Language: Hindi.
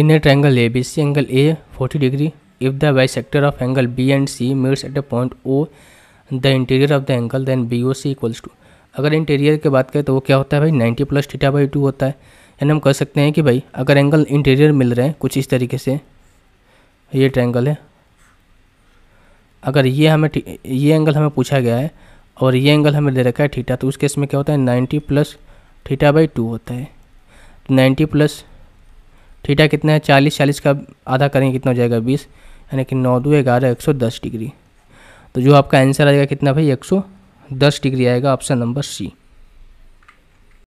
In a triangle ABC, angle A 40 degree. If the bisector of angle B and C meets at a point O, the interior of the angle then BOC equals to. अगर इंटीरियर की बात करें तो वो क्या होता है भाई 90 प्लस थीटा बाई टू होता है यानी हम कह सकते हैं कि भाई अगर एंगल इंटीरियर मिल रहे हैं कुछ इस तरीके से ये ट्रैंगल है अगर ये हमें ये एंगल हमें पूछा गया है और ये एंगल हमें दे रखा है थीटा तो उस केस में क्या होता है 90 प्लस थीटा बाई टू होता है नाइन्टी प्लस थीटा कितना है चालीस चालीस का आधा करेंगे कितना हो जाएगा बीस यानी कि नौ दो ग्यारह एक सौ दस डिग्री तो जो आपका आंसर आएगा कितना भाई एक सौ दस डिग्री आएगा ऑप्शन नंबर सी